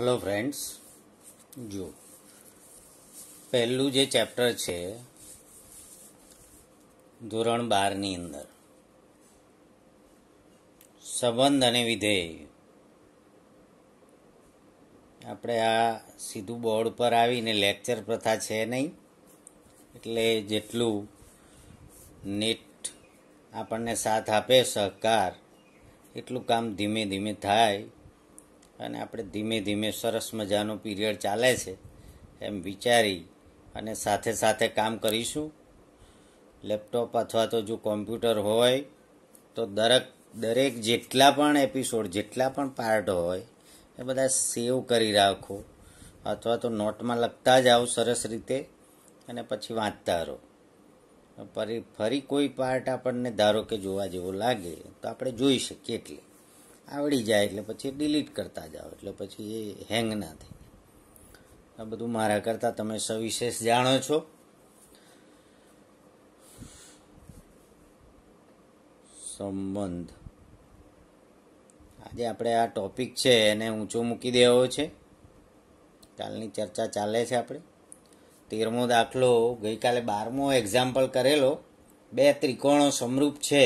hello friends જુઓ પહેલું જે ચેપ્ટર છે ધોરણ બારની અંદર સંબંધ અને વિધેય આપણે આ સીધું બોર્ડ પર આવીને લેક્ચર પ્રથા છે નહીં એટલે જેટલું નેટ આપણને સાથ આપે સહકાર એટલું કામ ધીમે ધીમે થાય અને આપણે ધીમે ધીમે સરસ મજાનો પીરિયડ ચાલે છે એમ વિચારી અને સાથે સાથે કામ કરીશું લેપટોપ અથવા તો જો કોમ્પ્યુટર હોય તો દરેક દરેક જેટલા પણ એપિસોડ જેટલા પણ પાર્ટ હોય એ બધા સેવ કરી રાખો અથવા તો નોટમાં લખતા જાઓ સરસ રીતે અને પછી વાંચતા રહો ફરી ફરી કોઈ પાર્ટ આપણને ધારો કે જોવા જેવો લાગે તો આપણે જોઈ શકીએ એટલે આવડી જાય એટલે પછી ડિલીટ કરતા જાઓ એટલે પછી એ હેંગ ના થાય આ બધું મારા કરતાં તમે સવિશેષ જાણો છો સંબંધ આજે આપણે આ ટોપિક છે એને ઊંચો મૂકી દેવો છે કાલની ચર્ચા ચાલે છે આપણે તેરમો દાખલો ગઈકાલે બારમો એક્ઝામ્પલ કરેલો બે ત્રિકોણો સમરૂપ છે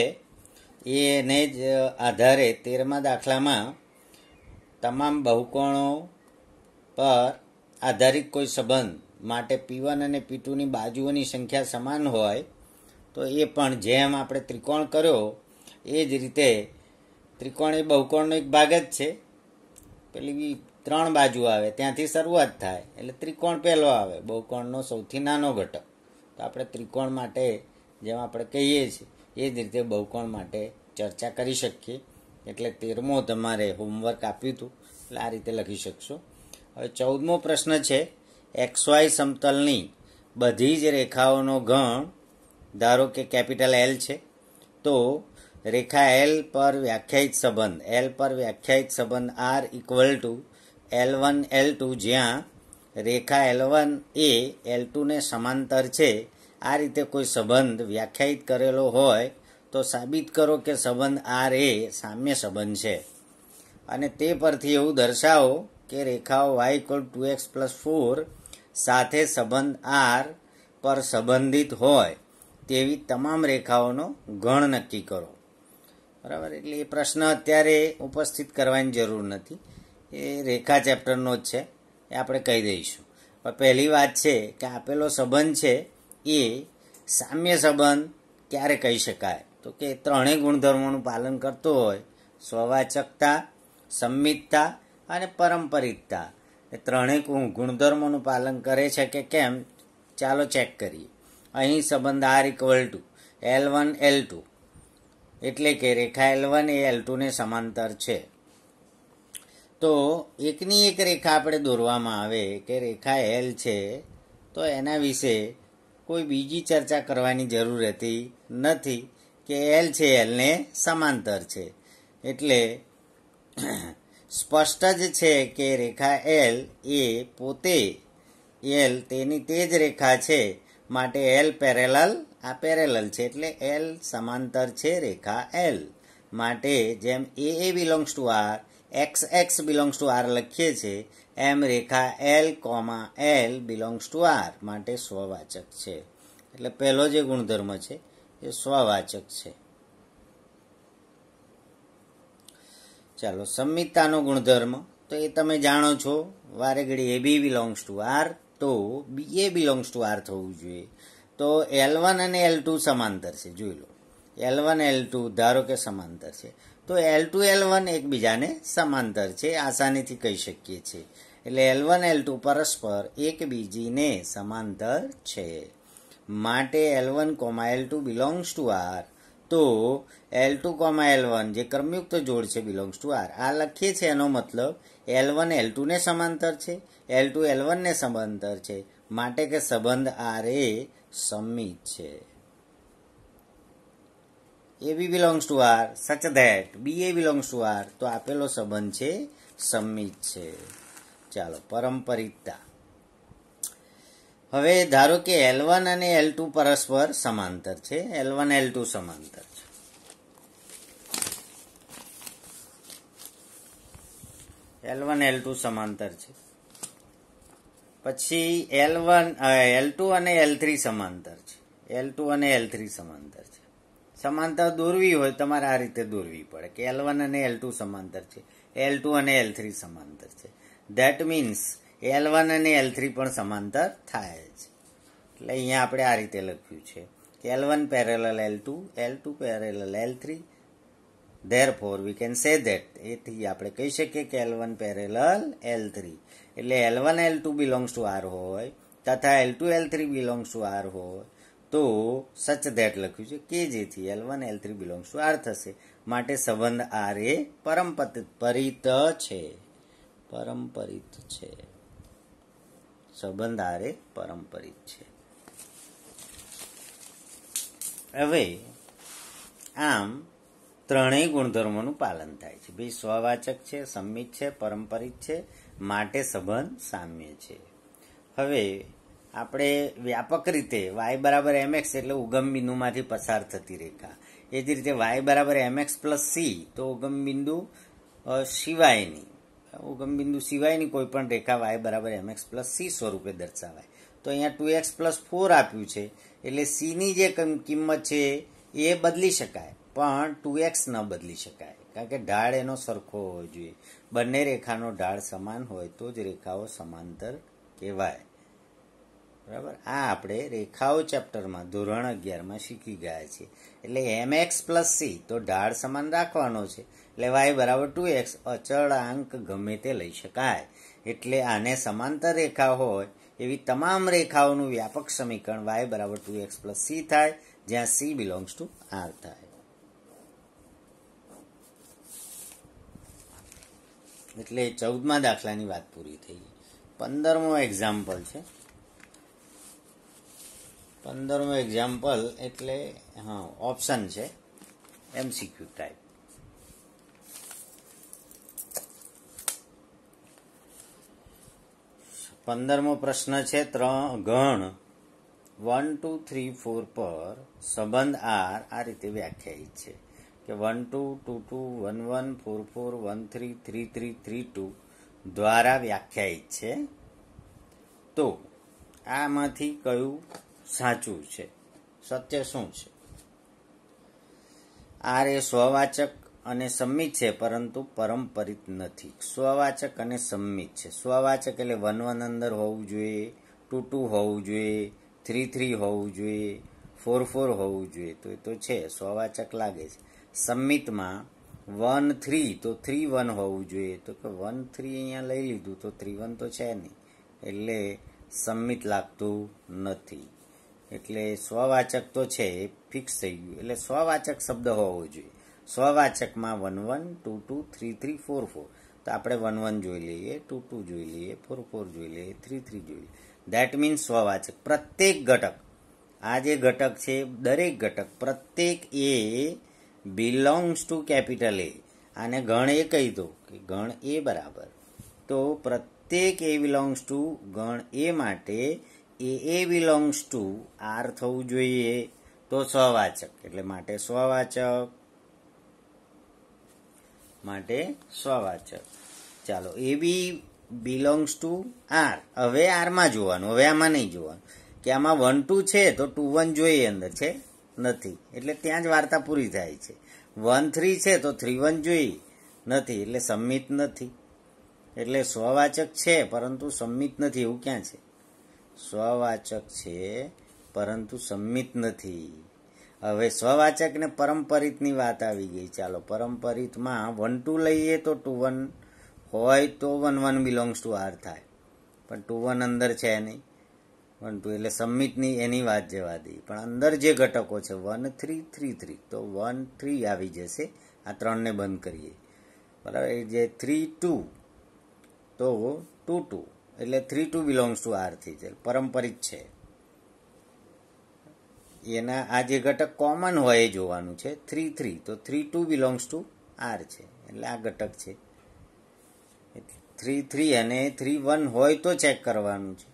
એને જ આધારે તેરમા દાખલામાં તમામ બહુકોણો પર આધારિત કોઈ સંબંધ માટે પી વન અને પી ટુની બાજુઓની સંખ્યા સમાન હોય તો એ પણ જેમ આપણે ત્રિકોણ કર્યો એ જ રીતે ત્રિકોણ એ બહુકોણનો એક ભાગ જ છે પેલી બી ત્રણ બાજુ આવે ત્યાંથી શરૂઆત થાય એટલે ત્રિકોણ પહેલો આવે બહુકોણનો સૌથી નાનો ઘટક તો આપણે ત્રિકોણ માટે જેમ આપણે કહીએ છીએ એ જ રીતે બહુકોણ માટે ચર્ચા કરી શકીએ એટલે તેરમો તમારે હોમવર્ક આપ્યું હતું એટલે આ રીતે લખી શકશો હવે ચૌદમો પ્રશ્ન છે એક્સવાય સમતલની બધી જ રેખાઓનો ગણ ધારો કે કેપિટલ એલ છે તો રેખા એલ પર વ્યાખ્યાયિત સંબંધ એલ પર વ્યાખ્યાયિત સંબંધ R equal to L one L two જ્યાં રેખા એલ વન એ એલ ટુને સમાંતર છે આ રીતે કોઈ સંબંધ વ્યાખ્યાયિત કરેલો હોય તો સાબિત કરો કે સંબંધ આર એ સામ્ય સંબંધ છે અને તે પરથી એવું દર્શાવો કે રેખાઓ Y equal to X plus four સાથે સંબંધ આર પર સંબંધિત હોય તેવી તમામ રેખાઓનો ગણ નક્કી કરો બરાબર એટલે એ પ્રશ્ન અત્યારે ઉપસ્થિત કરવાની જરૂર નથી એ રેખા ચેપ્ટરનો જ છે એ આપણે કહી દઈશું પહેલી વાત છે કે આપેલો સંબંધ છે એ સામ્ય સંબંધ ક્યારે કહી શકાય તો કે ત્રણેય ગુણધર્મોનું પાલન કરતો હોય સ્વવાચકતા સંમિતતા અને પરંપરિકતા એ ત્રણેય ગુણધર્મોનું પાલન કરે છે કે કેમ ચાલો ચેક કરીએ અહીં સંબંધ R equal to L one L two એટલે કે રેખા એલ વન એ એલ ટુને સમાંતર છે તો એકની એક રેખા આપણે દોરવામાં આવે કે રેખા એલ છે તો એના વિશે કોઈ બીજી ચર્ચા કરવાની જરૂર હતી નથી કે એલ છે એલને સમાંતર છે એટલે સ્પષ્ટ જ છે કે રેખા એલ એ પોતે એલ તેની તે જ રેખા છે માટે એલ પેરેલલ આ પેરેલલ છે એટલે એલ સમાંતર છે રેખા એલ માટે જેમ A A belongs to R X X belongs to R લખીએ છીએ એમ રેખા L comma L belongs to R માટે સ્વવાચક છે એટલે પહેલો જે ગુણધર્મ છે એ સ્વવાચક છે ચાલો સંમિતતાનો ગુણધર્મ તો એ તમે જાણો છો વારે ઘડી A B belongs to R તો બી એ બિલોંગ્સ ટુ આર થવું જોઈએ તો એલ વન અને એલ ટુ સમાંતર છે જોઈ લો એલ વન એલ ટુ ધારો કે સમાંતર છે તો એલ ટુ એલ વન એકબીજાને સમાંતર છે આસાનીથી કહી શકીએ છીએ એટલે એલ વન એલ ટુ પરસ્પર એકબીજીને સમાંતર છે માટે L one comma L two belongs to R તો L two comma L one જે ક્રમયુક્ત જોડ છે બિલોંગ્સ ટુ આર આ લખીએ છીએ એનો મતલબ એલ વન એલ ટુને સમાંતર છે એલ ટુ એલ વનને સમાંતર છે માટે કે સંબંધ આર એ સમિત છે A B belongs to R such that B A belongs to R તો આપેલો સંબંધ છે સમિત છે ચાલો પરંપરિતતા હવે ધારો કે એલ વન અને એલ ટુ પરસ્પર સમાંતર છે એલ વન એલ ટુ સમાંતર છે એલ વન એલ ટુ સમાંતર છે પછી એલ વન એલ ટુ અને એલ થ્રી સમાંતર છે એલ ટુ અને એલ થ્રી સમાંતર છે સમાનતા દોરવી હોય તમારે આ રીતે દોરવી પડે કે એલ વન અને એલ ટુ સમાંતર છે એલ ટુ અને એલ થ્રી સમાંતર છે ધેટ મીન્સ એલ વન અને એલ થ્રી પણ સમાંતર થાય જ એટલે અહીંયા આપણે આ રીતે લખ્યું છે કે L one parallel L two L two parallel L three therefore we can say that એથી આપણે કહી શકીએ કે L one parallel L three એટલે L one L two belongs to R હોય તથા L two L three belongs to R હોય તો સચ ધેટ લખ્યું છે કે જેથી L one L three belongs to R થશે માટે સંબંધ આર એ પરિત છે પરંપરિત છે સંબંધ આર એ પરંપરિત છે હવે આમ ત્રણેય ગુણધર્મોનું પાલન થાય છે ભાઈ સ્વવાચક છે સંમિત છે પરંપરિત છે માટે સંબંધ સામ્ય છે હવે આપણે વ્યાપક રીતે વાય બરાબર એમએક્સ એટલે ઉગમ બિંદુમાંથી પસાર થતી રેખા એ જ રીતે વાય બરાબર એમએક્સ પ્લસ સી તો ઉગમ બિંદુ સિવાયની ઉગમ બિંદુ સિવાયની કોઈ પણ રેખા વાય બરાબર એમએક્સ પ્લસ સી સ્વરૂપે દર્શાવાય તો અહીંયા ટુ એક્સ પ્લસ ફોર આપ્યું છે એટલે સીની જે કિંમત છે એ બદલી શકાય પણ ટુ એક્સ ન બદલી શકાય કારણ કે ઢાળ એનો સરખો હોવો જોઈએ બંને રેખાનો ઢાળ સમાન હોય તો જ રેખાઓ સમાંતર કહેવાય બરાબર આ આપણે રેખાઓ ચેપ્ટરમાં ધોરણ અગિયારમાં શીખી ગયા છીએ એટલે એમ એક્સ પ્લસ સી તો ઢાળ સમાન રાખવાનો છે એટલે વાય બરાબર ટુ એક્સ અચળ અચળાંક ગમે તે લઈ શકાય એટલે આને સમાંતર રેખા હોય એવી તમામ રેખાઓનું વ્યાપક સમીકરણ વાય બરાબર ટુ એક્સ પ્લસ સી થાય જ્યાં સી બિલોંગ્સ ટુ આર થાય એટલે ચૌદમા દાખલાની વાત પૂરી થઈ પંદરમો એક્ઝામ્પલ છે પંદરમું એક્ઝામ્પલ એટલે હા ઓપ્શન છે એમસીક્યુ ટાઈપ પંદરમો પ્રશ્ન છે ત્રણ ગણ વન ટુ થ્રી ફોર પર સંબંધ આર આ રીતે વ્યાખ્યાયિત છે કે one two two two one one four four one three three three three two દ્વારા વ્યાખ્યાયિત છે તો આમાંથી કયું સાચું છે સત્ય શું છે આર એ સ્વવાચક અને સંમિત છે પરંતુ પરંપરિત નથી સ્વવાચક અને સંમિત છે સ્વવાચક એટલે વન વન અંદર હોવું જોઈએ ટુ ટુ હોવું જોઈએ થ્રી થ્રી હોવું જોઈએ ફોર ફોર હોવું જોઈએ તો એ તો છે સ્વવાચક લાગે છે સંમિતમાં વન થ્રી તો થ્રી વન હોવું જોઈએ તો કે વન થ્રી અહીંયા લઈ લીધું તો થ્રી વન તો છે નહીં એટલે સંમિત લાગતું નથી એટલે સ્વવાચક તો છે એ ફિક્સ થઈ ગયું એટલે સ્વવાચક શબ્દ હોવો જોઈએ સ્વવાચકમાં one one two two three three four four તો આપણે વન વન જોઈ લઈએ ટુ ટુ જોઈ લઈએ ફોર ફોર જોઈ લઈએ થ્રી થ્રી જોઈ લઈએ ધેટ મીન્સ સ્વવાચક પ્રત્યેક ઘટક આ જે ઘટક છે દરેક ઘટક પ્રત્યેક એ બિલોંગ્સ ટુ કેપિટલ એ આને ગણ એ કહી દો કે ગણ એ બરાબર તો પ્રત્યેક એ બિલોંગ્સ ટુ ગણ એ માટે એ એ બિલોંગ્સ ટુ આર થવું જોઈએ તો સ્વવાચક એટલે માટે સ્વવાચક માટે સ્વવાચક ચાલો A B belongs to R હવે આરમાં જોવાનું હવે આમાં નહીં જોવાનું કે આમાં વન ટુ છે તો ટુ વન જોઈએ અંદર છે નથી એટલે ત્યાં જ વાર્તા પૂરી થાય છે વન થ્રી છે તો થ્રી વન જોઈ નથી એટલે સંમિત નથી એટલે સ્વવાચક છે પરંતુ સંમિત નથી એવું ક્યાં છે સ્વવાચક છે પરંતુ સંમિત નથી હવે સ્વવાચક ને પરંપરિતની વાત આવી ગઈ ચાલો પરંપરિતમાં વન ટુ લઈએ તો ટુ વન હોય તો one one belongs to R થાય પણ ટુ વન અંદર છે નહીં વન ટુ એટલે સંમિતની એની વાત જવા દઈ પણ અંદર જે ઘટકો છે વન થ્રી થ્રી થ્રી તો વન થ્રી આવી જશે આ ત્રણને બંધ કરીએ બરાબર જે થ્રી ટુ તો ટુ ટુ એટલે થ્રી ટુ બિલોંગ્સ ટુ આરથી છે પરંપરિત છે એના આ જે ઘટક કોમન હોય એ જોવાનું છે થ્રી થ્રી તો three two belongs to R છે એટલે આ ઘટક છે થ્રી થ્રી અને થ્રી વન હોય તો ચેક કરવાનું છે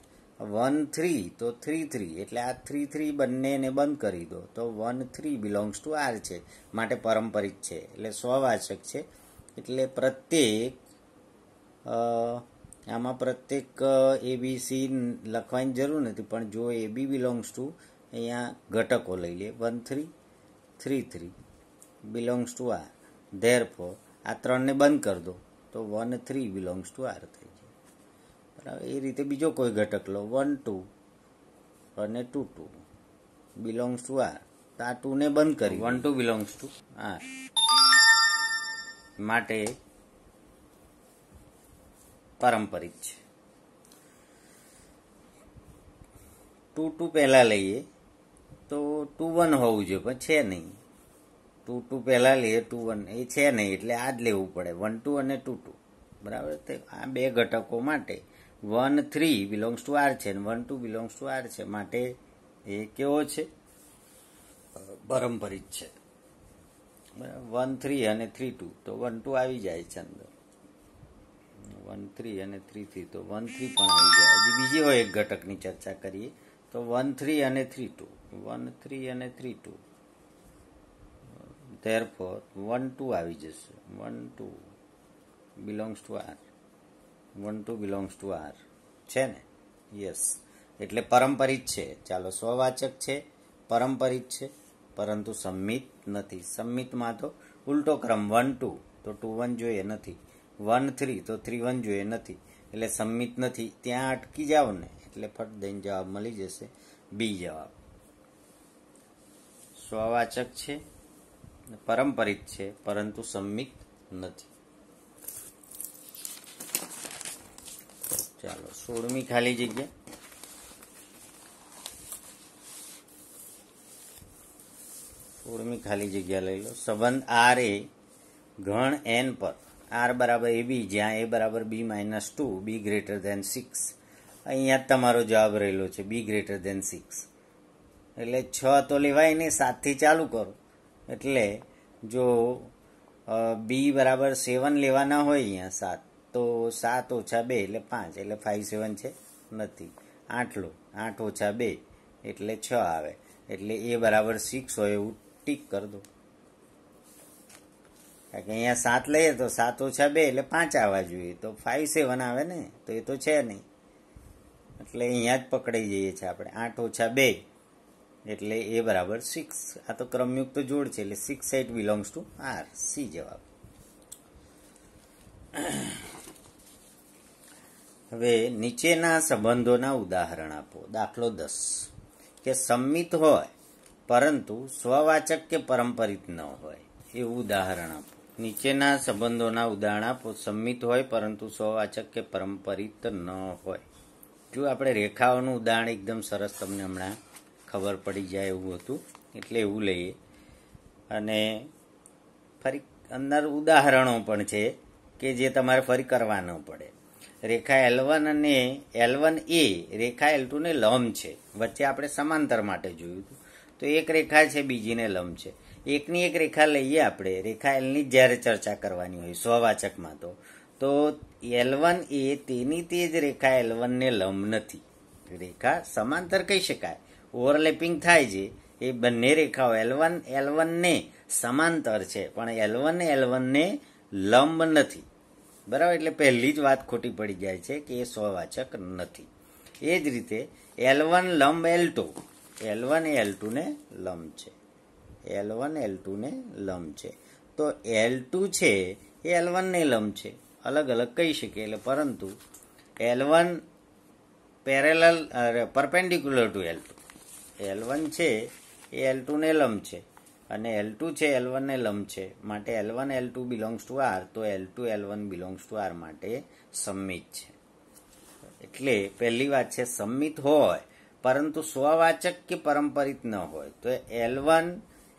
વન થ્રી તો થ્રી થ્રી એટલે આ થ્રી થ્રી બંનેને બંધ કરી દો તો one three belongs to R છે માટે પરંપરિત છે એટલે સ્વવાચક છે એટલે પ્રત્યેક આમાં પ્રત્યેક એ બી સી લખવાની જરૂર નથી પણ જો એ બી બિલોંગ્સ ટુ અહીંયા ઘટકો લઈ લે one three three three belongs to R therefore આ ત્રણને બંધ કરી દો તો one three belongs to R થઈ જાય બરાબર એ રીતે બીજો કોઈ ઘટક લો વન ટુ અને two two belongs to R તો આ ટુને બંધ કરી one two belongs to R માટે પારંપરિક છે ટુ ટુ પહેલાં લઈએ તો ટુ વન હોવું જોઈએ પણ છે નહીં ટુ ટુ પહેલાં લઈએ ટુ વન એ છે નહીં એટલે આ જ લેવું પડે વન ટુ અને ટુ ટુ બરાબર તો આ બે ઘટકો માટે one three belongs to R છે અને one two belongs to R છે માટે એ કેવો છે પરંપરિત છે વન થ્રી અને થ્રી ટુ તો વન ટુ આવી જાય છે અંદર વન થ્રી અને થ્રીથી તો વન થ્રી પણ આવી જાય હજી બીજી હોય એક ઘટકની ચર્ચા કરીએ તો વન થ્રી અને થ્રી ટુ વન થ્રી અને three two therefore one two આવી જશે one two belongs to R one two belongs to R છે ને યસ એટલે પરંપરિત છે ચાલો સ્વવાચક છે પરંપરિત છે પરંતુ સંમિત નથી સંમિતમાં તો ઉલટો ક્રમ વન ટુ તો ટુ વન જોઈએ નથી વન થ્રી તો થ્રી વન જોઈએ નથી એટલે સંમિત નથી ત્યાં અટકી જાઓ ને એટલે ફટ દઈને જવાબ મળી જશે બી જવાબ સ્વવાચક છે પરંપરિત છે પરંતુ સંમિત નથી ચાલો સોળમી ખાલી જગ્યા સોળમી ખાલી જગ્યા લઈ લો સંબંધ આર એ ઘણ એન પર આર બરાબર એ બી જ્યાં એ બરાબર B minus two B greater than six અહીંયા તમારો જવાબ રહેલો છે બી ગ્રેટર ધેન સિક્સ એટલે છ તો લેવાય નહીં સાતથી ચાલુ કરો એટલે જો બી બરાબર સેવન લેવાના હોય અહીંયા સાત તો સાત ઓછા બે એટલે પાંચ એટલે ફાઇવ સેવન છે નથી આઠ આઠ ઓછા બે એટલે છ આવે એટલે એ બરાબર સિક્સ હોય એવું ટીક કરી દો કારણ કે અહીંયા સાત લઈએ તો સાત ઓછા બે એટલે પાંચ આવવા જોઈએ તો ફાઇવ સેવન આવે ને તો એ તો છે નહીં એટલે અહીંયા જ પકડાઈ જઈએ છીએ આપણે આઠ ઓછા બે એટલે એ બરાબર સિક્સ આ તો ક્રમયુક્ત જોડ છે એટલે six eight belongs to R C જવાબ હવે નીચેના સંબંધોના ઉદાહરણ આપો દાખલો દસ કે સંમિત હોય પરંતુ સ્વવાચક કે પરંપરિત ન હોય એવું ઉદાહરણ આપો નીચેના સંબંધોના ઉદાહરણ આપો સંમિત હોય પરંતુ સ્વવાચક કે પરંપરિત ન હોય જો આપણે રેખાઓનું ઉદાહરણ એકદમ સરસ તમને હમણાં ખબર પડી જાય એવું હતું એટલે એવું લઈએ અને ફરી અંદર ઉદાહરણો પણ છે કે જે તમારે ફરી કરવાનો પડે રેખા એલ વન અને એલ વન એ રેખા એલ ટુને લંબ છે વચ્ચે આપણે સમાંતર માટે જોયું હતું તો એક રેખા છે બીજીને લંબ છે એકની એક રેખા લઈએ આપણે રેખા એલની જ્યારે ચર્ચા કરવાની હોય સ્વવાચકમાં તો તો એલ વન એ તેની તે જ રેખા એલ વનને લંબ નથી રેખા સમાંતર કહી શકાય ઓવરલેપિંગ થાય છે એ બંને રેખાઓ એલ વન એલ વનને સમાંતર છે પણ એલ વન એલ વનને લંબ નથી બરાબર એટલે પહેલી જ વાત ખોટી પડી જાય છે કે એ સ્વવાચક નથી એ જ રીતે એલ વન લંબ L two L one L ટુને લંબ છે એલ વન એલ ટુ ને લંબ છે તો એલ ટુ છે એ એલ વન ને લંબ છે અલગ અલગ કહી શકીએ એટલે પરંતુ L one parallel perpendicular to L two L one છે એ એલ ટુ ને લંબ છે અને એલ ટુ છે એલ વન ને લંબ છે માટે L one L two belongs to R તો L two L one belongs to R માટે સંમિત છે એટલે પહેલી વાત છે સંમિત હોય પરંતુ સ્વવાચક કે પરંપરિત ન હોય તો એલ વન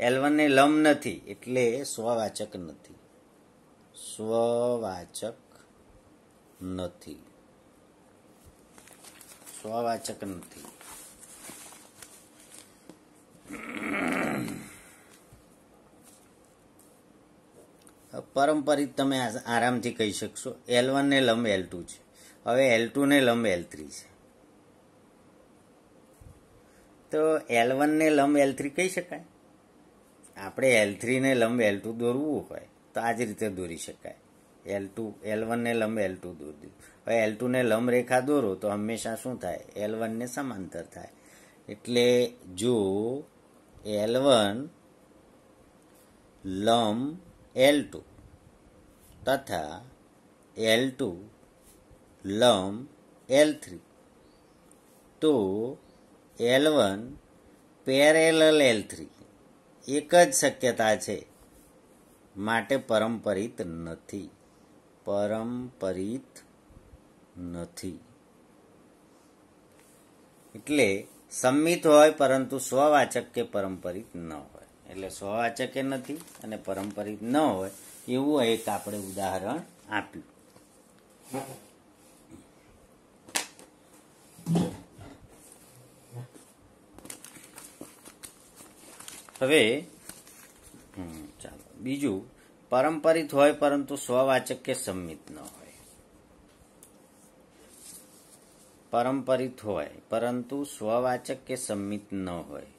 એલ વનને લમ નથી એટલે સ્વવાચક નથી સ્વવાચક નથી સ્વવાચક નથી પરંપરિત તમે આરામથી કહી શકશો એલ ને લંબ એલ ટુ છે હવે એલ ટુ ને લંબ એલ થ્રી છે તો એલ ને લંબ એલ થ્રી કહી શકાય આપણે એલ થ્રીને લંબ એલ ટુ દોરવું હોય તો આ જ રીતે દોરી શકાય એલ ટુ એલ વનને લંબ એલ ટુ દોરી દીધું હવે એલ ટુને લંબ રેખા દોરો તો હંમેશા શું થાય એલ વનને સમાંતર થાય એટલે જો એલ વન લંબ એલ ટુ તથા એલ ટુ લંબ એલ થ્રી તો L one parallel L three એક જ શક્યતા છે માટે પરંપરિત નથી પરંપરિત નથી એટલે સંમિત હોય પરંતુ સ્વવાચક કે પરંપરિત ન હોય એટલે સ્વવાચક એ નથી અને પરંપરિત ન હોય એવું એક આપણે ઉદાહરણ આપ્યું હવે ચાલો બીજું પરંપરિત હોય પરંતુ સ્વવાચક કે સંમિત ન હોય પરંપરિત હોય પરંતુ સ્વવાચક કે સંમિત ન હોય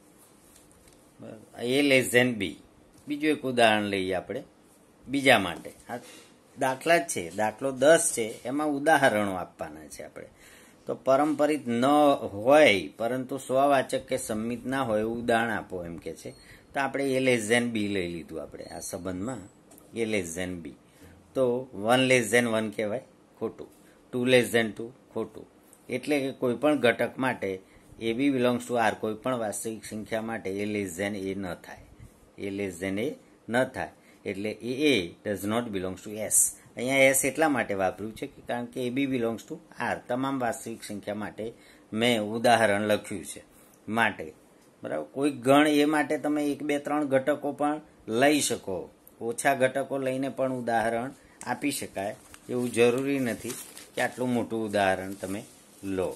એ લેસ ધેન બી બીજું એક ઉદાહરણ લઈએ આપણે બીજા માટે આ દાખલા જ છે દાખલો દસ છે એમાં ઉદાહરણો આપવાના છે આપણે તો પરંપરિત ન હોય પરંતુ સ્વવાચક કે સંમિત ના હોય એવું ઉદાહરણ આપો એમ કે છે તો આપણે એ લેસ ધેન બી લઈ લીધું આપણે આ સંબંધમાં એ લેસ ધેન બી તો વન લેસ ધેન વન કહેવાય ખોટું ટુ લેસ ઝેન ટુ ખોટું એટલે કે કોઈપણ ઘટક માટે A B belongs to R કોઈપણ વાસ્તવિક સંખ્યા માટે એ લેસ ઝેન એ ન થાય એ લેસ ઝેન એ ન થાય એટલે A A does not belongs to S અહીંયા એસ એટલા માટે વાપર્યું છે કે કારણ કે A B belongs to R તમામ વાસ્તવિક સંખ્યા માટે મેં ઉદાહરણ લખ્યું છે માટે બરાબર કોઈ ગણ એ માટે તમે એક બે ત્રણ ઘટકો પણ લઈ શકો ઓછા ઘટકો લઈને પણ ઉદાહરણ આપી શકાય એવું જરૂરી નથી કે આટલું મોટું ઉદાહરણ તમે લો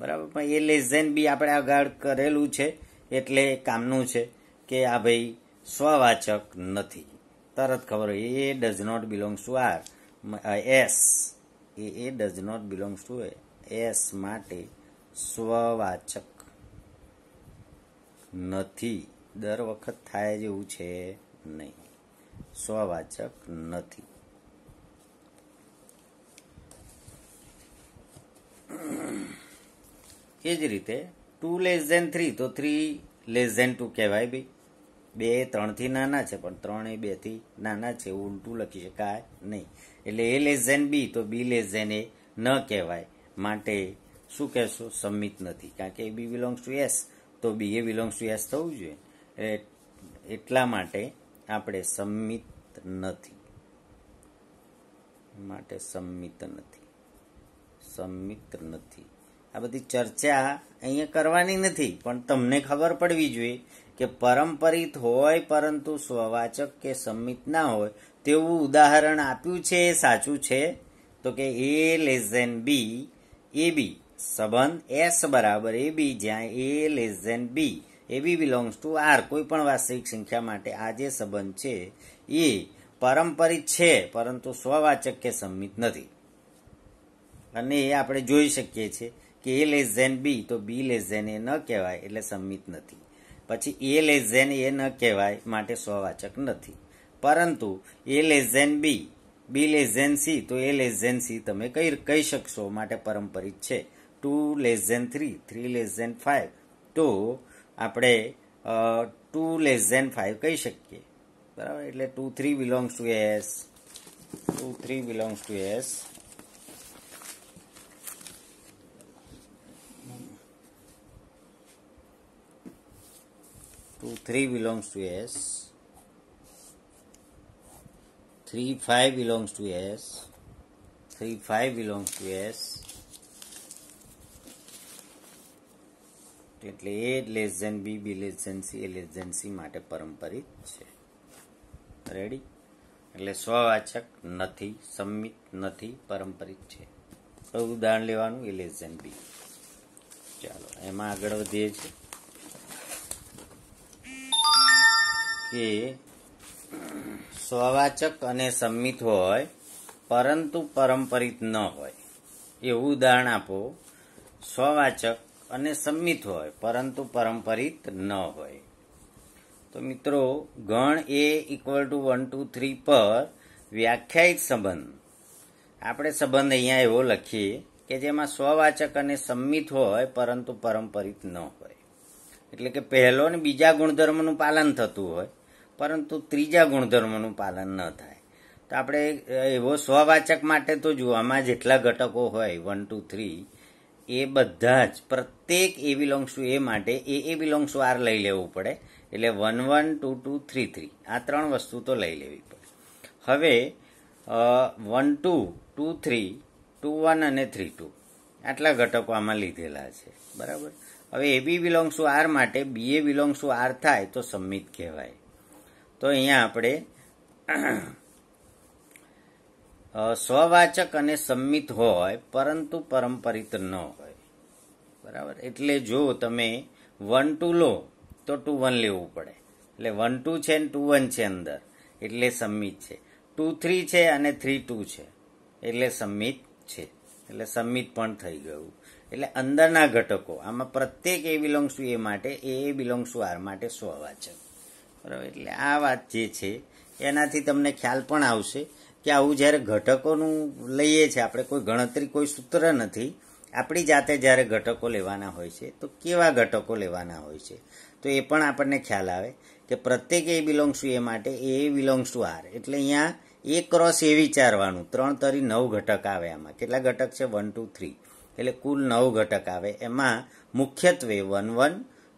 બરાબર પણ એ લેસ બી આપણે આગળ કરેલું છે એટલે કામનું છે કે આ ભાઈ સ્વવાચક નથી તરત ખબર હોય A does not belongs to R S A A does not belongs to S માટે સ્વવાચક નથી દર વખત થાય જેવું છે નહીં સ્વવાચક નથી એ જ રીતે ટુ લેસ ધેન થ્રી તો થ્રી લેસ ધેન ટુ કહેવાય ભાઈ બે ત્રણથી નાના છે પણ ત્રણ એ બેથી નાના છે એવું ઉલટું લખી શકાય નહીં એટલે એ લેઝેન બી તો બી લેઝેન એ ન કહેવાય માટે શું કહેશો સંમિત નથી કારણ કે A B belongs to S તો બી એ બિલોંગ્સ ટુ એસ થવું જોઈએ એટલા માટે આપણે સંમિત નથી માટે સંમિત નથી સંમિત નથી આ બધી ચર્ચા અહીંયા કરવાની નથી પણ તમને ખબર પડવી જોઈએ કે પરંપરિત હોય પરંતુ સ્વવાચક કે સંમિત ના હોય તેવું ઉદાહરણ આપ્યું છે એ સાચું છે તો કે એ લેસ ધેન બી એ બી સંબંધ એસ બરાબર એ બી જ્યાં A less than B A B belongs to R કોઈ પણ વાસ્તવિક સંખ્યા માટે આ જે સંબંધ છે એ પરંપરિત છે પરંતુ સ્વવાચક કે સંમિત નથી અને એ આપણે જોઈ શકીએ છીએ કે એ લેસ ધેન બી તો બી લેસ ધેન એ ન કહેવાય એટલે સંમિત નથી પછી એ લેસ ધેન એ ન કહેવાય માટે સ્વવાચક નથી પરંતુ A less than B B less than C તો એ લેસ ધેન સી તમે કઈ કહી શકશો માટે પરંપરિત છે two less than three three less than five તો આપણે ટુ લેસ ધેન ફાઇવ કહી શકીએ બરાબર એટલે two three belongs to S two three belongs to S 2 3 belongs to S 3 5 belongs to S 3 5 belongs to S એટલે A less than B B less than C A less than C માટે પરંપરિત છે ready એટલે સ્વવાચક નથી સંમિત નથી પરંપરિત છે ઉદાહરણ લેવાનું એ લેસ ધેન બી ચાલો એમાં આગળ વધીએ છીએ કે સ્વવાચક અને સંમિત હોય પરંતુ પરંપરિત ન હોય એવું ઉદાહરણ આપો સ્વવાચક અને સંમિત હોય પરંતુ પરંપરિત ન હોય તો મિત્રો ગણ A equal to one two three પર વ્યાખ્યાયિત સંબંધ આપણે સંબંધ અહીંયા એવો લખીએ કે જેમાં સ્વવાચક અને સંમિત હોય પરંતુ પરંપરિત ન હોય એટલે કે પહેલો અને બીજા ગુણધર્મનું પાલન થતું હોય પરંતુ ત્રીજા ગુણધર્મનું પાલન ન થાય તો આપણે એવો સ્વવાચક માટે તો જુઓ આમાં જેટલા ઘટકો હોય વન ટુ થ્રી એ બધા જ પ્રત્યેક એ બિલોંગ્સ ટુ એ માટે એ એ બિલોંગ્સ ટુ આર લઈ લેવું પડે એટલે one one two two three three આ ત્રણ વસ્તુ તો લઈ લેવી પડે હવે one two two three two one અને થ્રી ટુ આટલા ઘટકો આમાં લીધેલા છે બરાબર હવે a B belongs to R માટે b A belongs to R થાય તો સંમિત કહેવાય તો અહીંયા આપણે સ્વવાચક અને સંમિત હોય પરંતુ પરંપરિત ન હોય બરાબર એટલે જો તમે વન ટુ લો તો ટુ વન લેવું પડે એટલે વન ટુ છે ને ટુ વન છે અંદર એટલે સંમિત છે ટુ થ્રી છે અને થ્રી ટુ છે એટલે સંમિત છે એટલે સંમિત પણ થઈ ગયું એટલે અંદરના ઘટકો આમાં પ્રત્યેક એ બિલોંગ ટુ એ માટે એ બિલોંગ ટુ આર માટે સ્વવાચક બરાબર એટલે આ વાત જે છે એનાથી તમને ખ્યાલ પણ આવશે કે આવું જ્યારે ઘટકોનું લઈએ છીએ આપણે કોઈ ગણતરી કોઈ સૂત્ર નથી આપણી જાતે જ્યારે ઘટકો લેવાના હોય છે તો કેવા ઘટકો લેવાના હોય છે તો એ પણ આપણને ખ્યાલ આવે કે પ્રત્યેક એ બિલોંગ શું એ માટે એ બિલોંગ શું આર એટલે અહીંયા એ ક્રોસ એ વિચારવાનું ત્રણ તરી નવ ઘટક આવે આમાં કેટલા ઘટક છે વન ટુ થ્રી એટલે કુલ નવ ઘટક આવે એમાં મુખ્યત્વે વન વન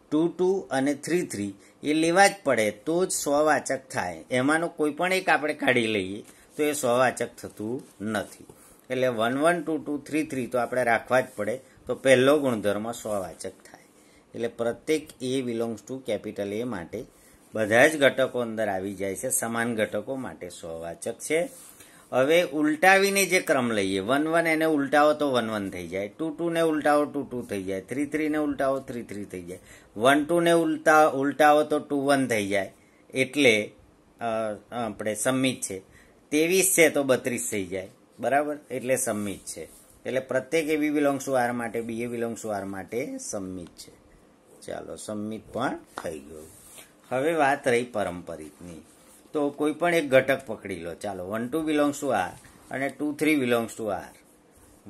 ટુ ટુ અને થ્રી થ્રી એ લેવા જ પડે તો જ સ્વવાચક થાય એમાંનો કોઈ પણ એક આપણે કાઢી લઈએ તો એ સ્વવાચક થતું નથી એટલે one one two two three three તો આપણે રાખવા જ પડે તો પહેલો ગુણધર્મ સ્વવાચક થાય એટલે પ્રત્યેક એ બિલોંગ્સ ટુ કેપિટલ એ માટે બધા જ ઘટકો અંદર આવી જાય છે સમાન ઘટકો માટે સ્વવાચક છે હવે ઉલટાવીને જે ક્રમ લઈએ વન વન એને ઉલટાવો તો વન વન થઈ જાય ટુ ટુને ઉલટાવો ટુ ટુ થઈ જાય થ્રી થ્રી ને ઉલટાવો થ્રી થ્રી થઈ જાય વન ટુ ને ઉલટા ઉલટાવો તો ટુ વન થઈ જાય એટલે આપણે સમિત છે ત્રેવીસ છે તો બત્રીસ થઈ જાય બરાબર એટલે સમિત છે એટલે પ્રત્યેક a B belongs to R માટે b A belongs to R માટે સમિત છે ચાલો સમિત પણ થઈ ગયું હવે વાત રહી પરંપરિતની તો કોઈ પણ એક ઘટક પકડી લો ચાલો one two belongs to R અને two three belongs to R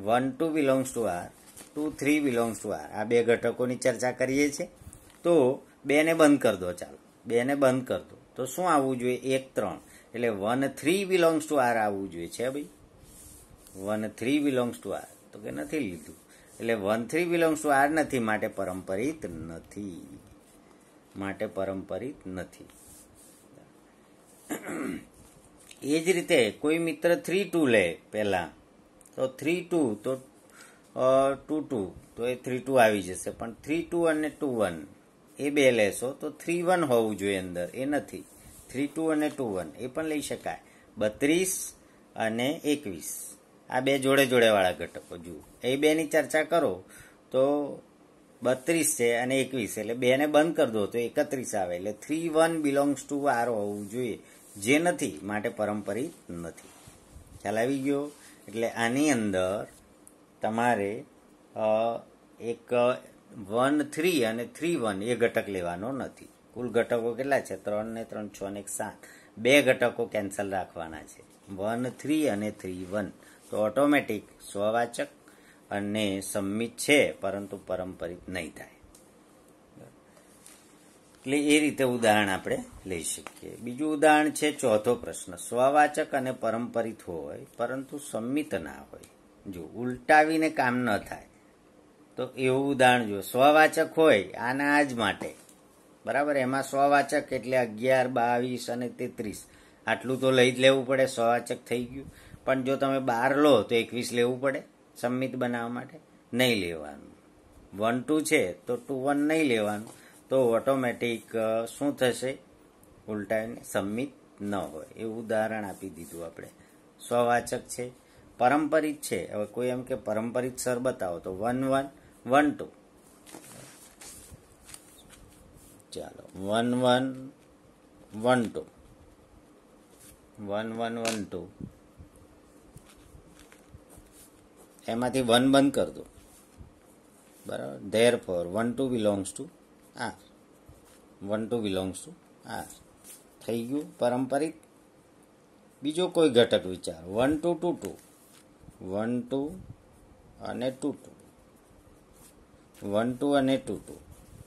one two belongs to R two three belongs to R આ બે ઘટકોની ચર્ચા કરીએ છીએ તો બેને બંધ કરી દો ચાલો બેને બંધ કરી દો તો શું આવવું જોઈએ એક ત્રણ એટલે one three belongs to R આવવું જોઈએ છે ભાઈ one three belongs to R તો કે નથી લીધું એટલે one three belongs to R નથી માટે પરંપરિત નથી માટે પરંપરિત નથી એ જ રીતે કોઈ મિત્ર થ્રી ટુ લે પહેલાં તો થ્રી ટુ તો ટુ ટુ તો એ થ્રી ટુ આવી જશે પણ થ્રી ટુ અને ટુ વન એ બે લેશો તો થ્રી વન હોવું જોઈએ અંદર એ નથી થ્રી ટુ અને ટુ વન એ પણ લઈ શકાય બત્રીસ અને એકવીસ આ બે જોડે જોડેવાળા ઘટકો જુઓ એ બેની ચર્ચા કરો તો બત્રીસ છે અને એકવીસ એટલે બેને બંધ કરી દો તો એકત્રીસ આવે એટલે three one belongs to R હોવું જોઈએ જે નથી માટે પરંપરિત નથી ખ્યાલ આવી ગયો એટલે આની અંદર તમારે એક વન થ્રી અને થ્રી વન એ ઘટક લેવાનો નથી કુલ ઘટકો કેટલા છે ત્રણ ને ત્રણ છ ને એક સાત બે ઘટકો કેન્સલ રાખવાના છે વન થ્રી અને થ્રી વન તો ઓટોમેટિક સ્વવાચક અને સંમિત છે પરંતુ પરંપરિત નહીં થાય એટલે એ રીતે ઉદાહરણ આપણે લઈ શકીએ બીજું ઉદાહરણ છે ચોથો પ્રશ્ન સ્વવાચક અને પરંપરિત હોય પરંતુ સંમિત ના હોય જો ઉલટાવીને કામ ન થાય તો એવું ઉદાહરણ જો સ્વવાચક હોય આના આજ માટે બરાબર એમાં સ્વવાચક એટલે અગિયાર બાવીસ અને તેત્રીસ આટલું તો લઈ જ લેવું પડે સ્વવાચક થઈ ગયું પણ જો તમે બાર લો તો એકવીસ લેવું પડે સંમિત બનાવવા માટે નહીં લેવાનું વન ટુ છે તો ટુ વન નહીં લેવાનું તો ઓટોમેટિક શું થશે ઉલટાઈને સંમિત ન હોય એવું ઉદાહરણ આપી દીધું આપણે સ્વવાચક છે પરંપરિત છે હવે કોઈ એમ કે પરંપરિત સર બતાવો તો વન વન વન ટુ ચાલો one one one two one one one two એમાંથી વન બંધ કર દો બરાબર therefore one two belongs to R one two belongs to R થઈ ગયું પારંપરિક બીજો કોઈ ઘટક વિચાર one two two two one two અને ટુ ટુ વન ટુ અને ટુ ટુ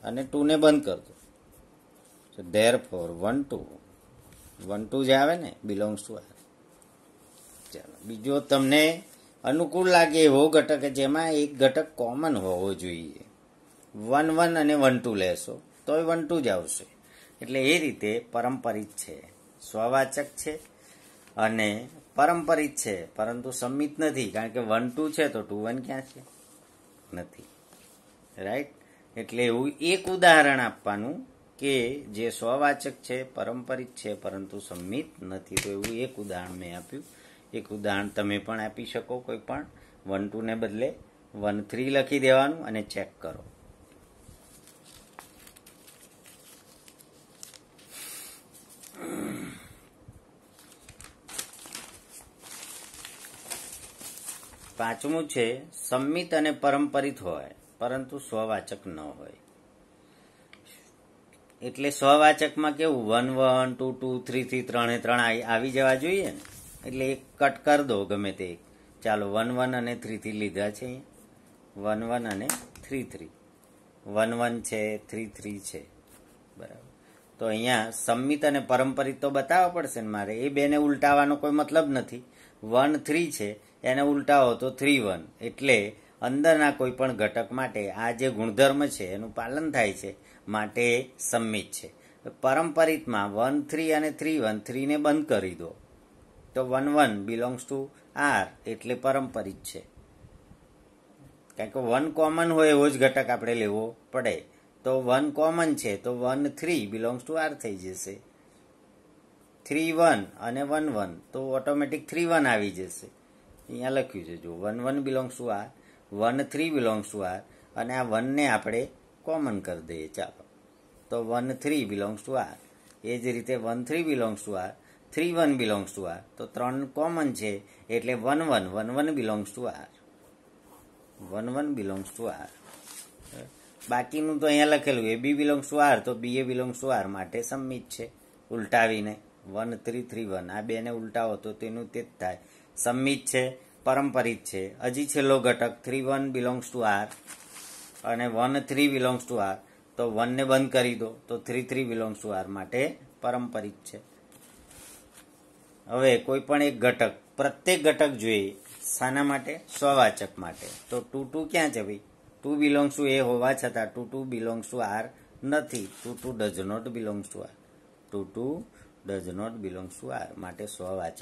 અને ટુને બંધ કરજો therefore one two one two જે આવે ને બિલોંગ્સ ટુ આર ચાલો બીજો તમને અનુકૂળ લાગે એવો ઘટક જેમાં એક ઘટક કોમન હોવો જોઈએ વન વન અને વન ટુ લેશો તોય વન ટુ જ આવશે એટલે એ રીતે પરંપરિત છે સ્વવાચક છે અને પરંપરિત છે પરંતુ સંમિત નથી કારણ કે વન ટુ છે તો ટુ વન ક્યાં છે નથી રાઈટ એટલે એવું એક ઉદાહરણ આપવાનું કે જે સ્વવાચક છે પરંપરિત છે પરંતુ સંમિત નથી તો એવું એક ઉદાહરણ મેં આપ્યું એક ઉદાહરણ તમે પણ આપી શકો કોઈ પણ વન ટુને બદલે વન થ્રી લખી દેવાનું અને ચેક કરો પાંચમું છે સંમિત અને પરંપરિત હોય પરંતુ સ્વવાચક ન હોય એટલે સ્વવાચકમાં કેવું વન વન ટુ ટુ થ્રીથી ત્રણે ત્રણ આવી જવા જોઈએ ને એટલે એક કટ કરી દો ગમે તે ચાલો વન વન અને થ્રીથી લીધા છે વન વન અને થ્રી થ્રી વન વન છે થ્રી થ્રી છે બરાબર તો અહીંયા સંમિત અને પરંપરિત તો બતાવવા પડશે ને મારે એ બેને ઉલટાવાનો કોઈ મતલબ નથી વન થ્રી છે એને ઉલટાવો તો થ્રી વન એટલે અંદરના કોઈ પણ ઘટક માટે આ જે ગુણધર્મ છે એનું પાલન થાય છે માટે સંમિત છે પરંપરિતમાં વન થ્રી અને થ્રી વન થ્રીને બંધ કરી દો તો one one belongs to R એટલે પરંપરિત છે કારણ કે વન કોમન હોય એવો જ ઘટક આપણે લેવો પડે તો વન કોમન છે તો one three belongs to R થઈ જશે થ્રી વન અને વન વન તો ઓટોમેટિક થ્રી વન આવી જશે અહીંયા લખ્યું છે જો one one belong to R one three belongs to R અને આ વનને આપણે કોમન કરી દઈએ ચાલો તો one three belongs to R એ જ રીતે one three belongs to R three one belongs to R તો ત્રણ કોમન છે એટલે one one one one belongs to R one one belongs to R બાકીનું તો અહીંયા લખેલું a B belongs to R તો બી એ બિલોંગ્સ ટુ આર માટે સમિત છે ઉલટાવીને વન થ્રી થ્રી વન આ બેને ઉલટાવો તો તેનું તે જ થાય સંમિત છે પરંપરિત છે હજી છેલ્લો ઘટક three one belongs to R અને one three belongs to R તો વનને બંધ કરી દો તો three three belongs to R માટે પરંપરિત છે હવે કોઈ પણ એક ઘટક પ્રત્યેક ઘટક જોઈએ શાના માટે સ્વવાચક માટે તો ટુ ટુ ક્યાં છે ભાઈ ટુ બિલોંગ્સ ટુ એ હોવા છતાં two two belongs to R નથી two two does not belongs to R two two does not belongs to R માટે સ્વવાચક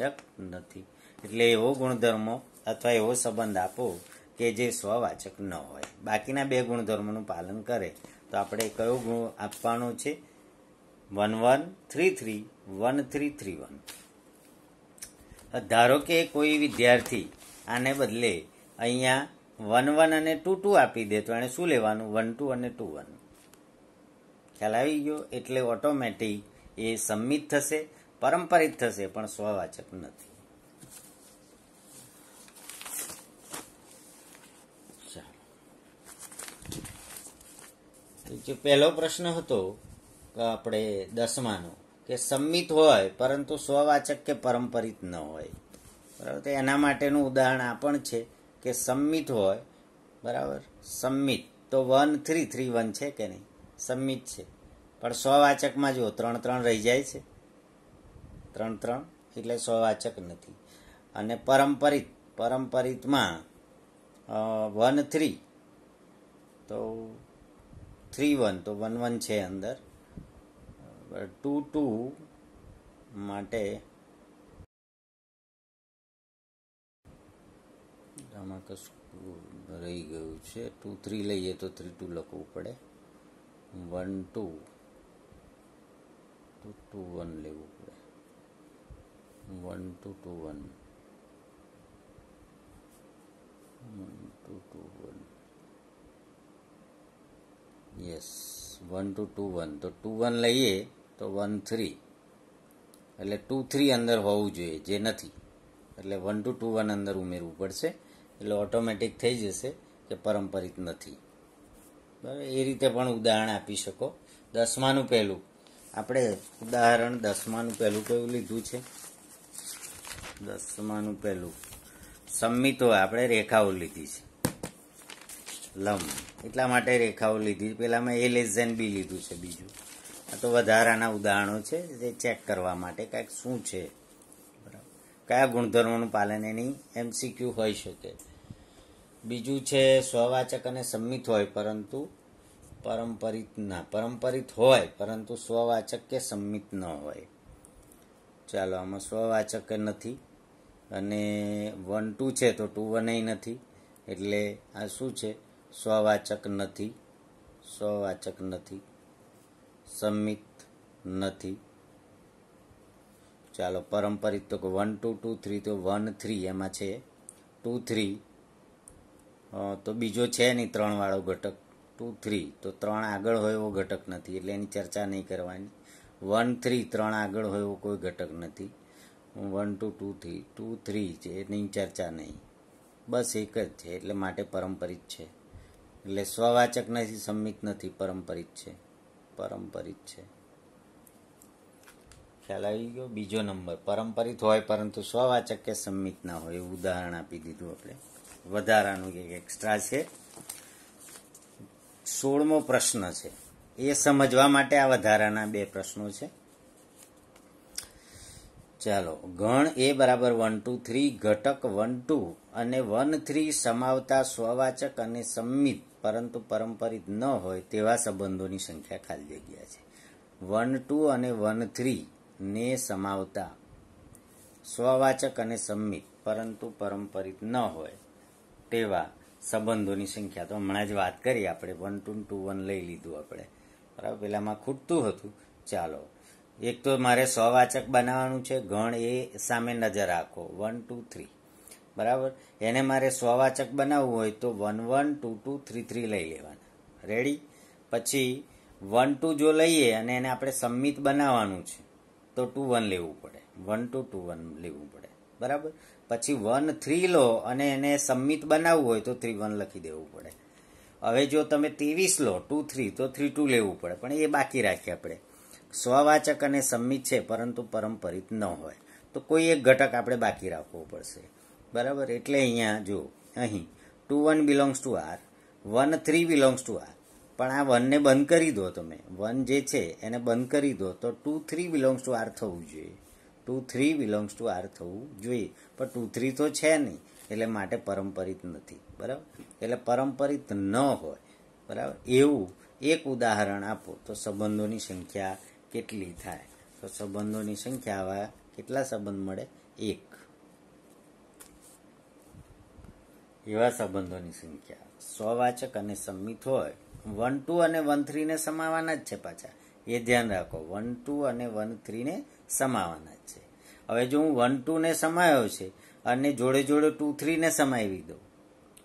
નથી એટલે એવો ગુણધર્મો અથવા એવો સંબંધ આપો કે જે સ્વવાચક ન હોય બાકીના બે ગુણધર્મોનું પાલન કરે તો આપણે કયો ગુણ આપવાનો છે one one three three one three three one ધારો કે કોઈ વિદ્યાર્થી આને બદલે અહીંયા વન વન અને ટુ ટુ આપી દે તો એણે શું લેવાનું વન ટુ અને ટુ વન ખ્યાલ આવી ગયો એટલે ઓટોમેટિક એ સંમિત થશે પરંપરિત થશે પણ સ્વવાચક નથી જે પહેલો પ્રશ્ન હતો આપણે દસમાનો કે સંમિત હોય પરંતુ સ્વવાચક કે પરંપરિત ન હોય બરાબર તો એના માટેનું ઉદાહરણ આ પણ છે કે સંમિત હોય બરાબર સંમિત તો વન થ્રી થ્રી વન છે કે નહીં સંમિત છે પણ સ્વવાચકમાં જુઓ ત્રણ ત્રણ રહી જાય છે ત્રણ ત્રણ એટલે સ્વવાચક નથી અને પરંપરિત પરંપરિતમાં વન થ્રી તો થ્રી વન તો વન વન છે અંદર ટુ ટુ માટે આમાં કશું રહી ગયું છે ટુ થ્રી લઈએ તો થ્રી ટુ લખવું પડે one two two two one લેવું પડે one two two one one two two one yes one two two one તો ટુ વન લઈએ તો વન થ્રી એટલે ટુ થ્રી અંદર હોવું જોઈએ જે નથી એટલે વન ટુ ટુ વન અંદર ઉમેરવું પડશે એટલે ઓટોમેટિક થઈ જશે કે પરંપરિત નથી બરાબર એ રીતે પણ ઉદાહરણ આપી શકો દસમાનું પહેલું આપણે ઉદાહરણ દસમાનું પહેલું કયું લીધું છે દસમાનું પહેલું સંમિતો આપણે રેખાઓ લીધી છે લંબ એટલા માટે રેખાઓ લીધી પહેલાં મેં એ લેસ ધેન બી લીધું છે બીજું આ તો વધારાના ઉદાહરણો છે જે ચેક કરવા માટે કાંઈક શું છે બરાબર કયા ગુણધર્મોનું પાલન એની એમસીક્યુ હોઈ શકે બીજું છે સ્વવાચક અને સંમિત હોય પરંતુ પરંપરિત ના પરંપરિત હોય પરંતુ સ્વવાચક કે સંમિત ન હોય ચાલો આમાં સ્વવાચક નથી અને વન ટુ છે તો ટુ વનય નથી એટલે આ શું છે સ્વવાચક નથી સ્વવાચક નથી સંમિત નથી ચાલો પરંપરિત તો વન ટુ ટુ થ્રી તો વન થ્રી એમાં છે ટુ થ્રી તો બીજો છે નહીં ત્રણવાળો ઘટક ટુ થ્રી તો ત્રણ આગળ હોય એવો ઘટક નથી એટલે એની ચર્ચા નહીં કરવાની વન થ્રી ત્રણ આગળ હોય એવો કોઈ ઘટક નથી one two two three two three છે એની ચર્ચા નહીં બસ એક જ છે એટલે માટે પરંપરિત છે એટલે સ્વવાચક નથી સંમિત નથી પરંપરિત છે પરંપરિત છે ખ્યાલ આવી ગયો બીજો નંબર પરંપરિત હોય પરંતુ સ્વવાચક કે સંમિત ના હોય એવું ઉદાહરણ આપી દીધું આપણે વધારાનું એક એક્સ્ટ્રા છે સોળમો પ્રશ્ન છે એ સમજવા માટે આ વધારાના બે પ્રશ્નો છે ચાલો ગણ એ બરાબર વન ટુ થ્રી ઘટક વન ટુ અને વન થ્રી સમાવતા સ્વવાચક અને સંમિત પરંતુ પરંપરિત ન હોય તેવા સંબંધોની સંખ્યા ખાલી જગ્યા છે વન ટુ અને વન થ્રી ને સમાવતા સ્વવાચક અને સંમિત પરંતુ પરંપરિત ન હોય તેવા સંબંધોની સંખ્યા તો હમણાં જ વાત કરી આપણે વન ટુ ટુ વન લઈ લીધું આપણે બરાબર પેલામાં ખૂટતું હતું ચાલો એક તો મારે સ્વવાચક બનાવવાનું છે ગણ એ સામે નજર રાખો વન ટુ થ્રી બરાબર એને મારે સ્વવાચક બનાવવું હોય તો one one two two three three લઈ લેવાના રેડી પછી વન ટુ જો લઈએ અને એને આપણે સંમિત બનાવવાનું છે તો ટુ વન લેવું પડે વન ટુ ટુ વન લેવું પડે બરાબર પછી વન થ્રી લો અને એને સંમિત બનાવવું હોય તો થ્રી વન લખી દેવું પડે હવે જો તમે ત્રેવીસ લો ટુ થ્રી તો થ્રી ટુ લેવું પડે પણ એ બાકી રાખીએ આપણે સ્વવાચક અને સંમિત છે પરંતુ પરંપરિત ન હોય તો કોઈ એક ઘટક આપણે બાકી રાખવો પડશે બરાબર એટલે અહીંયા જો અહીં two one belongs to R one three belongs to R પણ આ વનને બંધ કરી દો તમે વન જે છે એને બંધ કરી દો તો two three belongs to R થવું જોઈએ two three belongs to R થવું જોઈએ પણ ટુ થ્રી તો છે નહીં એટલે માટે પરંપરિત નથી બરાબર એટલે પરંપરિત ન હોય બરાબર એવું એક ઉદાહરણ આપો તો સંબંધોની સંખ્યા કેટલી થાય તો સંબંધોની સંખ્યા આવા કેટલા સંબંધ મળે એક એવા સંબંધોની સંખ્યા સ્વવાચક અને સંમિત હોય વન ટુ અને વન થ્રીને સમાવાના જ છે પાછા એ ધ્યાન રાખો વન ટુ અને વન થ્રીને સમાવાના જ છે હવે જો હું વન ટુને સમાયો છે અને જોડે જોડે ટુ થ્રીને સમાવી દઉં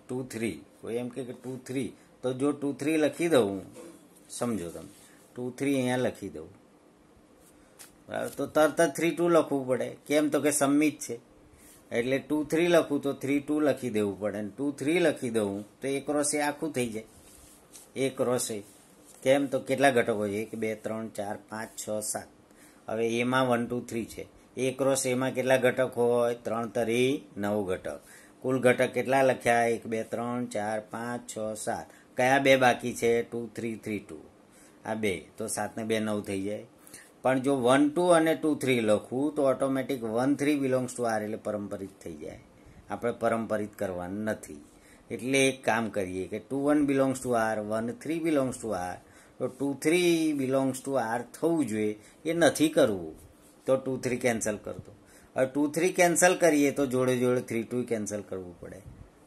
ટુ થ્રી કોઈ એમ કે ટુ થ્રી તો જો ટુ થ્રી લખી દઉં હું સમજો તમે ટુ થ્રી અહીંયા લખી દઉં બરાબર તો તરત જ થ્રી ટુ લખવું પડે કેમ તો કે સંમિત છે એટલે ટુ થ્રી લખું તો થ્રી ટુ લખી દેવું પડે અને ટુ થ્રી લખી દઉં તો એક રોસે આખું થઈ જાય એક રોસે કેમ તો કેટલા ઘટકો છે એક બે ત્રણ ચાર પાંચ છ સાત હવે એમાં વન ટુ થ્રી છે એક રોસ એમાં કેટલા ઘટક હોય ત્રણ તરી નવ ઘટક કુલ ઘટક કેટલા લખ્યા એક બે ત્રણ ચાર પાંચ છ સાત કયા બે બાકી છે ટુ થ્રી થ્રી ટુ આ બે તો સાતને બે નવ થઈ જાય પણ જો વન ટુ અને ટુ થ્રી લખું તો automatic one three belongs to R એટલે પરંપરિત થઈ જાય આપણે પરંપરિત કરવાનું નથી એટલે એક કામ કરીએ કે two one belongs to R one three belongs to R તો two three belongs to R થવું જોઈએ એ નથી કરવું તો ટુ થ્રી કેન્સલ કરતો હવે ટુ થ્રી કેન્સલ કરીએ તો જોડે જોડે થ્રી ટુ કેન્સલ કરવું પડે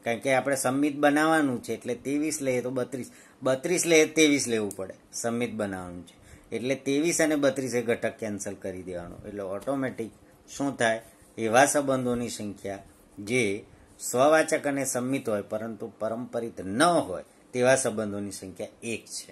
કારણ કે આપણે સમિત બનાવવાનું છે એટલે ત્રેવીસ લઈએ તો બત્રીસ બત્રીસ લઈએ ત્રેવીસ લેવું પડે સમિત બનાવવાનું છે એટલે ત્રેવીસ અને બત્રીસ એ ઘટક કેન્સલ કરી દેવાનો એટલે ઓટોમેટિક શું થાય એવા સંબંધોની સંખ્યા જે સ્વવાચક અને સંમિત હોય પરંતુ પરંપરિત ન હોય તેવા સંબંધોની સંખ્યા એક છે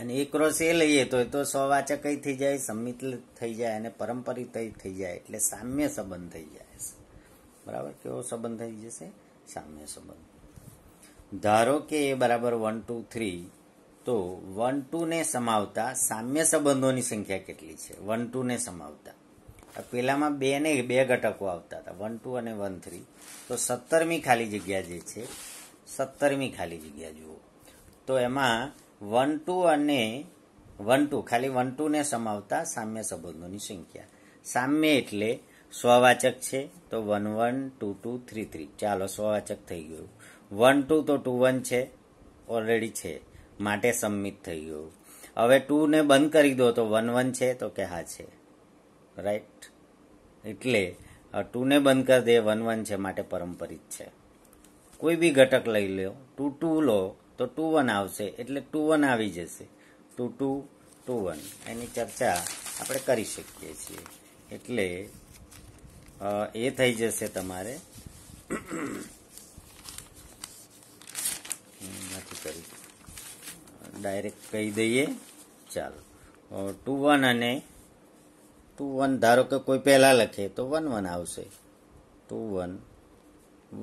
અને એક ક્રોસ એ લઈએ તો એ તો સ્વવાચક થઈ જાય સંમિત થઈ જાય અને પરંપરિત થઈ જાય એટલે સામ્ય સંબંધ થઈ જાય બરાબર કેવો સંબંધ થઈ જશે સામ્ય સંબંધ ધારો કે એ બરાબર વન ટુ થ્રી તો વન ટુને સમાવતા સામ્ય સંબંધોની સંખ્યા કેટલી છે વન ટુને સમાવતા પેલામાં બે ને બે ઘટકો આવતા હતા વન ટુ અને વન થ્રી તો સત્તરમી ખાલી જગ્યા જે છે સત્તરમી ખાલી જગ્યા જુઓ તો એમાં વન ટુ અને વન ટુ ખાલી વન ટુને સમાવતા સામ્ય સંબંધોની સંખ્યા સામ્ય એટલે સ્વવાચક છે તો one one two two three three ચાલો સ્વવાચક થઈ ગયું વન ટુ તો ટુ વન છે ઓલરેડી છે માટે સબમિટ થઈ ગયું હવે ટુને બંધ કરી દો તો વન વન છે તો કે હા છે રાઈટ એટલે ટુને બંધ કરી દે વન વન છે માટે પરંપરિત છે કોઈ બી ઘટક લઈ લો ટુ ટુ લો તો ટુ વન આવશે એટલે ટુ વન આવી જશે ટુ ટુ ટુ વન એની ચર્ચા આપણે કરી શકીએ છીએ એટલે એ થઈ જશે તમારે નથી કરી ડાયરેક્ટ કહી દઈએ ચાલો ટુ વન અને ટુ વન ધારો કે કોઈ પહેલાં લખે તો વન વન આવશે ટુ વન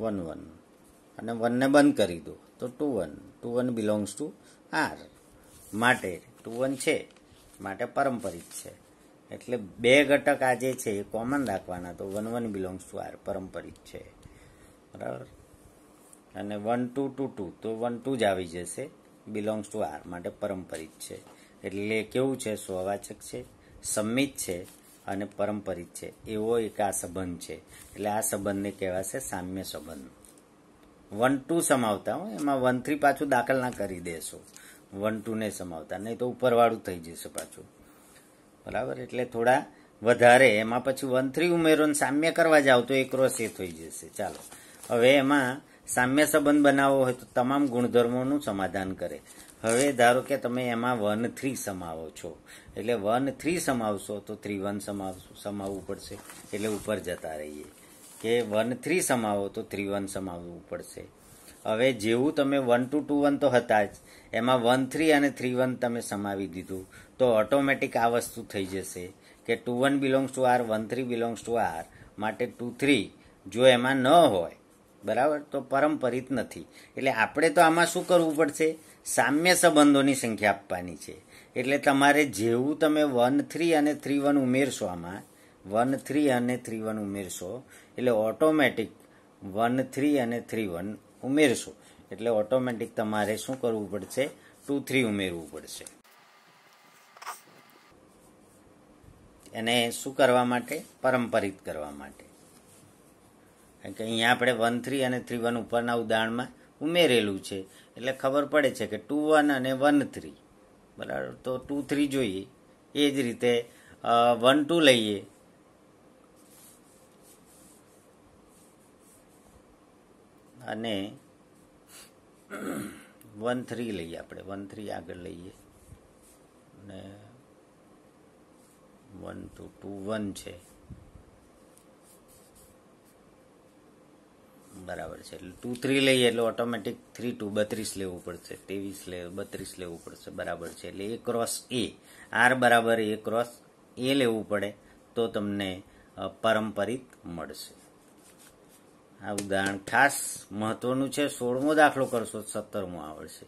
વન વન અને વનને બંધ કરી દો તો two one two one belongs to R માટે ટુ વન છે માટે પરંપરિત છે એટલે બે ઘટક આજે છે એ કોમન રાખવાના તો one one belongs to R પરંપરિત છે બરાબર અને વન ટુ ટુ ટુ તો વન ટુ જ આવી જશે બિલોંગ્સ ટુ આર માટે પરંપરિત છે એટલે કેવું છે સ્વવાચક છે સંમિત છે અને પરંપરિત છે એવો એક આ સંબંધ છે એટલે આ સંબંધને કહેવાશે સામ્ય સંબંધ વન ટુ સમાવતા હું એમાં વન થ્રી પાછું દાખલ ના કરી દેશો વન ટુને સમાવતા નહીં તો ઉપરવાળું થઈ જશે પાછું બરાબર એટલે થોડા વધારે એમાં પછી વન થ્રી ઉમેરો સામ્ય કરવા જાવ તો એ ક્રોસ એ થઈ જશે ચાલો હવે એમાં સામ્ય સંબંધ બનાવવો હોય તો તમામ ગુણધર્મોનું સમાધાન કરે હવે ધારો કે તમે એમાં વન થ્રી સમાવો છો એટલે વન થ્રી સમાવશો તો થ્રી વન સમાવશો સમાવવું પડશે એટલે ઉપર જતા રહીએ કે વન થ્રી સમાવો તો થ્રી વન સમાવવું પડશે હવે જેવું તમે વન ટુ ટુ વન તો હતા જ એમાં વન થ્રી અને થ્રી વન તમે સમાવી દીધું તો ઓટોમેટિક આ વસ્તુ થઈ જશે કે two one belongs to R one three belongs to R માટે ટુ થ્રી જો એમાં ન હોય બરાબર તો પરંપરિત નથી એટલે આપણે તો આમાં શું કરવું પડશે સામ્ય સંબંધોની સંખ્યા આપવાની છે એટલે તમારે જેવું તમે વન થ્રી અને થ્રી વન ઉમેરશો આમાં વન થ્રી અને થ્રી વન ઉમેરશો એટલે ઓટોમેટિક વન થ્રી અને થ્રી વન ઉમેરશો એટલે ઓટોમેટિક તમારે શું કરવું પડશે ટુ થ્રી ઉમેરવું પડશે એને શું કરવા માટે પરંપરિત કરવા માટે કારણ કે અહીંયા આપણે વન થ્રી અને થ્રી વન ઉપરના ઉદાહરણમાં ઉમેરેલું છે એટલે ખબર પડે છે કે ટુ વન અને વન થ્રી બરાબર તો ટુ થ્રી જોઈએ એ જ રીતે વન ટુ લઈએ અને વન થ્રી લઈએ આપણે વન થ્રી આગળ લઈએ અને વન ટુ ટુ વન છે બરાબર છે એટલે ટુ થ્રી લઈએ એટલે ઓટોમેટિક થ્રી ટુ બત્રીસ લેવું પડશે ત્રેવીસ લે બત્રીસ લેવું પડશે બરાબર છે એટલે એ ક્રોસ એ આર બરાબર એ ક્રોસ એ લેવું પડે તો તમને પરંપરિત મળશે આ ઉદાહરણ ખાસ મહત્વનું છે સોળમો દાખલો કરશો સત્તરમો આવડશે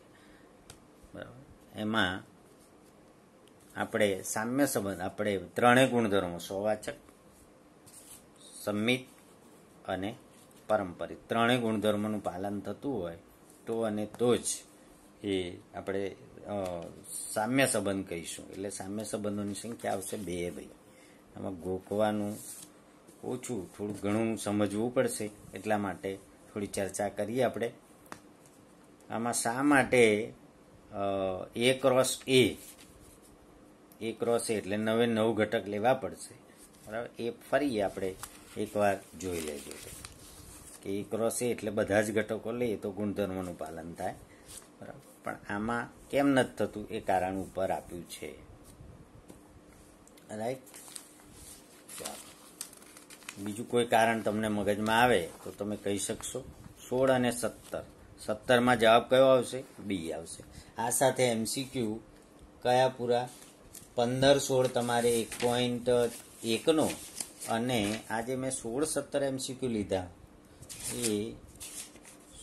બરાબર એમાં આપણે સામ્ય સંબંધ આપણે ત્રણેય ગુણધર્મો સ્વવાચક સંમિત અને પારંપરિક ત્રણેય ગુણધર્મોનું પાલન થતું હોય તો અને તો જ એ આપણે સામ્ય સંબંધ કહીશું એટલે સામ્ય સંબંધોની સંખ્યા આવશે બે ભાઈ આમાં ગોખવાનું ઓછું થોડું ઘણું સમજવું પડશે એટલા માટે થોડી ચર્ચા કરીએ આપણે આમાં શા માટે એ ક્રોસ એ એ ક્રોસ એ એટલે નવે નવ ઘટક લેવા પડશે બરાબર એ ફરી આપણે એકવાર જોઈ લેજો કે એ ક્રોસ એ એટલે બધા જ ઘટકો લઈએ તો ગુણધર્મનું પાલન થાય બરાબર પણ આમાં કેમ નથી થતું એ કારણ ઉપર આપ્યું છે રાઈટ બીજું કોઈ કારણ તમને મગજમાં આવે તો તમે કહી શકશો સોળ અને સત્તર સત્તરમાં જવાબ કયો આવશે બી આવશે આ સાથે એમસીક્યુ કયા પૂરા પંદર સોળ તમારે એક પોઈન્ટ એકનો અને આજે મેં સોળ સત્તર એમસીક્યુ લીધા એ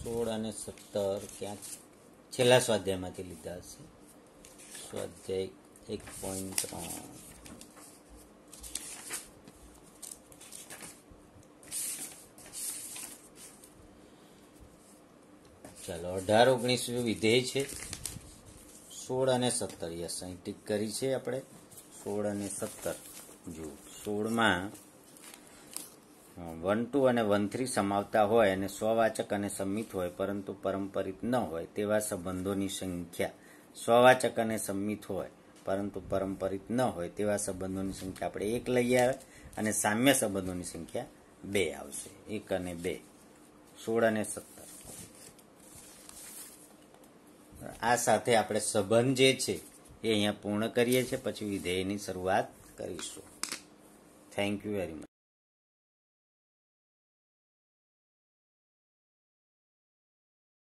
સોળ અને સત્તર ક્યાંક છેલ્લા સ્વાધ્યાયમાંથી લીધા હશે સ્વાધ્યાય એક પોઈન્ટ ત્રણ ચાલો અઢાર ઓગણીસ વિધેય છે સોળ અને સત્તર યસ અહીં ટીક કરી છે આપણે સોળ અને સત્તર જુઓ સોળમાં વન ટુ અને વન થ્રી સમાવતા હોય અને સ્વવાચક અને સંમિત હોય પરંતુ પરંપરિત ન હોય તેવા સંબંધોની સંખ્યા સ્વવાચક અને સંમિત હોય પરંતુ પરંપરિત ન હોય તેવા સંબંધોની સંખ્યા આપણે એક લઈ આવે અને સામ્ય સંબંધોની સંખ્યા બે આવશે એક અને બે સોળ અને સત્તર આ સાથે આપણે સંબંધ જે છે એ અહીંયા પૂર્ણ કરીએ છીએ પછી વિધેયની શરૂઆત કરીશું થેન્ક યુ વેરી મચ